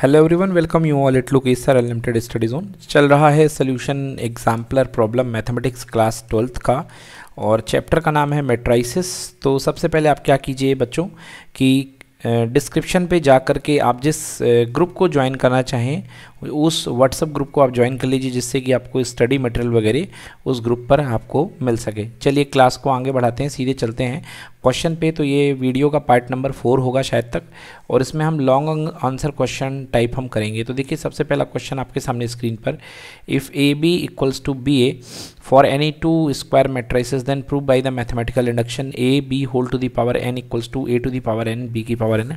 Hello everyone welcome you all it look is sir unlimited studies on चल रहा है solution exemplar problem mathematics class twelfth का और chapter का नाम है मेट्राइसिस तो सबसे पहले आप क्या कीजिए बच्चों कि डिस्क्रिप्शन पे जा करके के आप जिस ग्रुप को ज्वाइन करना चाहें उस व्हाट्सअप ग्रुप को आप ज्वाइन कर लीजिए जिससे कि आपको स्टडी मटेरियल वगैरह उस ग्रुप पर आपको मिल सके चलिए क्लास को आगे बढ़ाते हैं सीधे चलते हैं क्वेश्चन पे तो ये वीडियो का पार्ट नंबर फोर होगा शायद तक और इसमें हम लॉन्ग आंसर क्वेश्चन टाइप हम करेंगे तो देखिए सबसे पहला क्वेश्चन आपके सामने स्क्रीन पर if A B equals to B A for any two square matrices then prove by the mathematical induction A B whole to the power n equals to A to the power n B की power n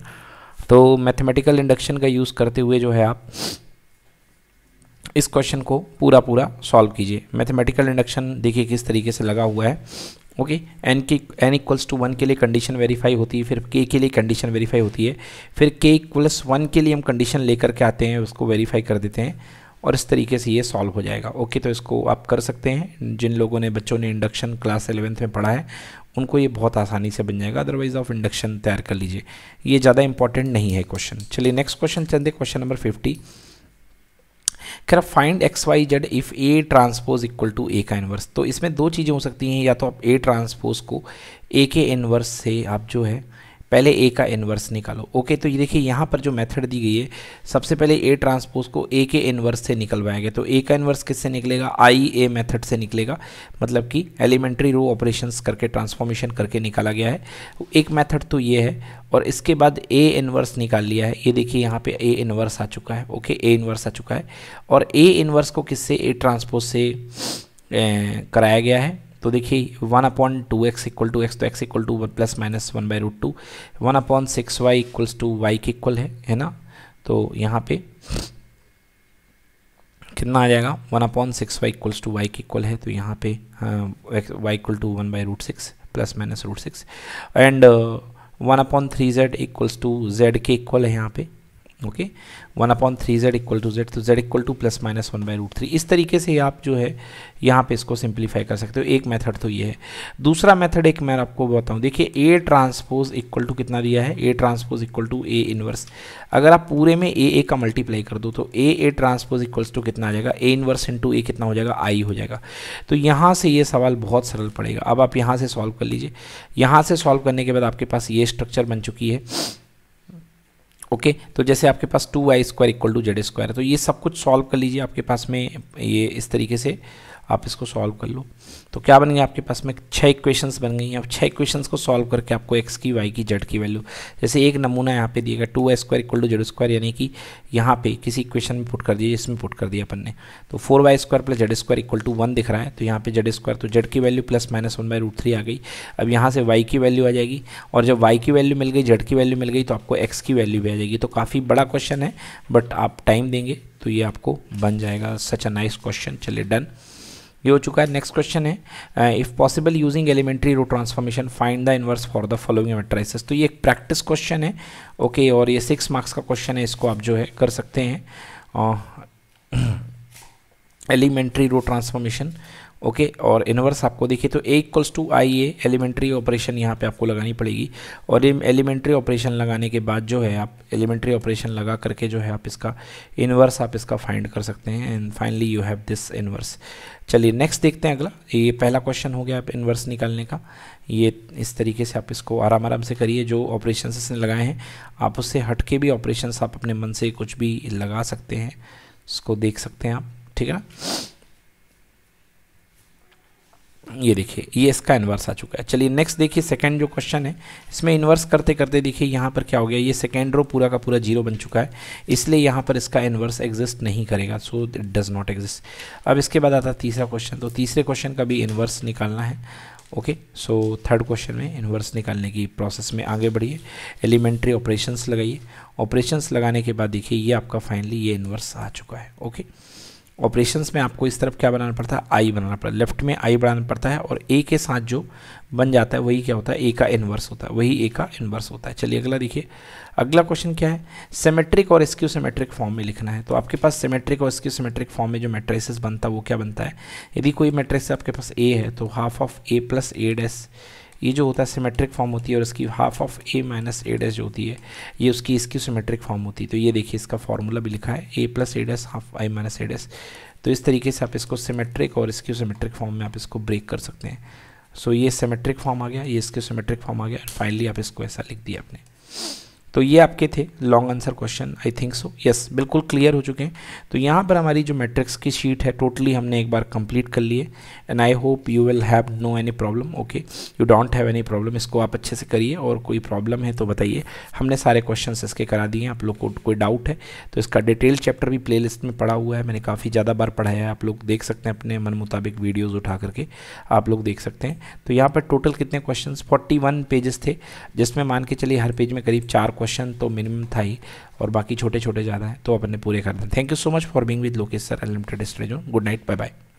तो mathematical induction का use करते हुए जो है आप इस question को पूरा पूरा सॉल्व कीजिए मैथमेटिकल इंडक्शन देखिए किस तरीके से लगा हुआ है ओके एन के एन इक्वल्स टू वन के लिए कंडीशन वेरीफाई होती है फिर के के लिए कंडीशन वेरीफाई होती है फिर के इक्वल्स वन के लिए हम कंडीशन लेकर के आते हैं उसको वेरीफाई कर देते हैं और इस तरीके से ये सॉल्व हो जाएगा ओके तो इसको आप कर सकते हैं जिन लोगों ने बच्चों ने इंडक्शन क्लास एलेवेंथ में पढ़ा है उनको ये बहुत आसानी से बन जाएगा अदरवाइज आप इंडक्शन तैयार कर लीजिए ये ज़्यादा इंपॉर्टेंट नहीं है क्वेश्चन चलिए नेक्स्ट क्वेश्चन चलते क्वेश्चन नंबर फिफ्टी खैर find x y z if A transpose equal to A का इनवर्स तो इसमें दो चीज़ें हो सकती हैं या तो आप ए ट्रांसपोज को ए के इनवर्स से आप जो है पहले ए का इन्वर्स निकालो ओके तो ये देखिए यहाँ पर जो मेथड दी गई है सबसे पहले ए ट्रांसपोज को ए के इन्वर्स से निकलवाएंगे तो ए का इन्वर्स किससे निकलेगा आई ए मेथड से निकलेगा मतलब कि एलिमेंट्री रो ऑपरेशंस करके ट्रांसफॉर्मेशन करके निकाला गया है एक मेथड तो ये है और इसके बाद ए इन्वर्स निकाल लिया है ये देखिए यहाँ पर ए इन्वर्स आ चुका है ओके ए इन्वर्स आ चुका है और ए इन्वर्स को किससे ए ट्रांसपोज से ए, कराया गया है तो देखिए one upon two x equal to x तो x equal to plus minus one by root two one upon six y equals to y के इक्वल है है ना तो यहाँ पे कितना आ जाएगा one upon six y equals to y के इक्वल है तो यहाँ पे y equal to one by root six plus minus root six and one upon three z equals to Z के इक्वल है यहाँ पे okay one upon three z equal to z तो z equal to plus minus one by root three इस तरीके से आप जो है यहाँ पे इसको सिंप्लीफाई कर सकते हो एक मेथड तो ये है दूसरा मेथड एक मैं आपको बताऊँ देखिए ए ट्रांसपोज इक्वल टू कितना दिया है A transpose equal to A inverse अगर आप पूरे में ए ए का मल्टीप्लाई कर दो तो A A transpose equals to कितना आ जाएगा ए इनवर्स इंटू ए कितना हो जाएगा आई हो जाएगा तो यहाँ से ये सवाल बहुत सरल पड़ेगा अब आप यहाँ से सॉल्व कर लीजिए यहाँ से सॉल्व करने के बाद आपके पास ये स्ट्रक्चर बन चुकी है ओके तो जैसे आपके पास two y square equal to z square तो ये सब कुछ सॉल्व कर लीजिए आपके पास में ये इस तरीके से आप इसको सॉल्व कर लो तो क्या बन गया आपके पास में छः इक्वेशंस बन गई अब छः इक्वेशंस को सॉल्व करके आपको एक्स की वाई की जेड की वैल्यू जैसे एक नमूना यहाँ पे दिएगा two square equal to z square यानी कि यहाँ पे किसी इक्वेशन में पुट कर दिया इसमें पुट कर दिया अपन ने तो four y square plus z square equal to one दिख रहा है तो यहाँ पे जेड स्क्वायर तो जेड की value plus minus one by root three आ गई अब यहाँ से वाई की वैल्यू आ जाएगी और जब वाई की वैल्यू मिल गई जेड की वैल्यू मिल गई तो आपको एक्स की वैल्यू भी आ जाएगी तो काफ़ी बड़ा क्वेश्चन है बट आप टाइम देंगे तो ये आपको बन जाएगा सच अ नाइस क्वेश्चन चलिए डन ये हो चुका है नेक्स्ट क्वेश्चन है if possible using elementary row transformation find the inverse for the following matrices तो ये एक प्रैक्टिस क्वेश्चन है ओके okay, और ये सिक्स मार्क्स का क्वेश्चन है इसको आप जो है कर सकते हैं एलिमेंट्री रो ट्रांसफॉर्मेशन ओके और इनवर्स आपको देखिए तो A equals to I A elementary operation यहाँ पे आपको लगानी पड़ेगी और इन एलिमेंट्री ऑपरेशन लगाने के बाद जो है आप एलिमेंट्री ऑपरेशन लगा करके जो है आप इसका इनवर्स आप इसका फाइंड कर सकते हैं and finally you have this inverse चलिए नेक्स्ट देखते हैं अगला ये पहला क्वेश्चन हो गया आप इनवर्स निकालने का ये इस तरीके से आप इसको आराम आराम से करिए जो ऑपरेशन इसने लगाए हैं आप उससे हट के भी ऑपरेशन आप अपने मन से कुछ भी लगा सकते हैं इसको देख सकते हैं आप ठीक है ना ये देखिए ये इसका इन्वर्स आ चुका है चलिए नेक्स्ट देखिए सेकंड जो क्वेश्चन है इसमें इन्वर्स करते करते देखिए यहाँ पर क्या हो गया ये सेकेंड रो पूरा का पूरा जीरो बन चुका है इसलिए यहाँ पर इसका इन्वर्स एग्जिस्ट नहीं करेगा so it does not exist अब इसके बाद आता है तीसरा क्वेश्चन तो तीसरे क्वेश्चन का भी इन्वर्स निकालना है ओके सो थर्ड क्वेश्चन में इन्वर्स निकालने की प्रोसेस में आगे बढ़िए एलिमेंट्री ऑपरेशंस लगाइए ऑपरेशंस लगाने के बाद देखिए ये आपका फाइनली ये इन्वर्स आ चुका है ओके okay? ऑपरेशंस में आपको इस तरफ क्या बनाना पड़ता है आई बनाना पड़ता है लेफ्ट में आई बनाना पड़ता है और ए के साथ जो बन जाता है वही क्या होता है ए का इन्वर्स होता है वही ए का इन्वर्स होता है चलिए अगला देखिए अगला क्वेश्चन क्या है सेमेट्रिक और स्क्यू सेमेट्रिक फॉर्म में लिखना है तो आपके पास सेमेट्रिक और स्क्यू सेमेट्रिक फॉर्म में जो मेट्रेसेस बनता है वो क्या बनता है यदि कोई मेट्रेस आपके पास ए है तो half of A plus A dash ये जो होता है सिमेट्रिक फॉर्म होती है और इसकी half of A minus A dash जो होती है ये उसकी इसकी सिमेट्रिक फॉर्म होती है तो ये देखिए इसका फॉर्मूला भी लिखा है A plus A dash half I minus A dash तो इस तरीके से आप इसको सिमेट्रिक और इसकी सिमेट्रिक फॉर्म में आप इसको ब्रेक कर सकते हैं सो so, ये सिमेट्रिक फॉर्म आ गया ये इसके सिमेट्रिक फॉर्म आ गया फाइनली आप इसको ऐसा लिख दिया आपने तो ये आपके थे long answer question I think so yes बिल्कुल क्लियर हो चुके हैं तो यहाँ पर हमारी जो मैट्रिक्स की शीट है टोटली हमने एक बार कंप्लीट कर लिए and I hope you will have no any problem okay you don't have any problem इसको आप अच्छे से करिए और कोई प्रॉब्लम है तो बताइए हमने सारे क्वेश्चन इसके करा दिए आप लोग को कोई डाउट है तो इसका डिटेल चैप्टर भी प्ले में पढ़ा हुआ है मैंने काफ़ी ज़्यादा बार पढ़ाया है आप लोग देख सकते हैं अपने मन मुताबिक वीडियोज़ उठा करके आप लोग देख सकते हैं तो यहाँ पर टोटल कितने क्वेश्चन फोर्टी पेजेस थे जिसमें मान के चलिए हर पेज में करीब चार क्वेश्चन तो मिनिमम था ही और बाकी छोटे छोटे ज़्यादा है तो अपन ने पूरे कर दें thank you so much for being with Lokesh sir unlimited study good night bye bye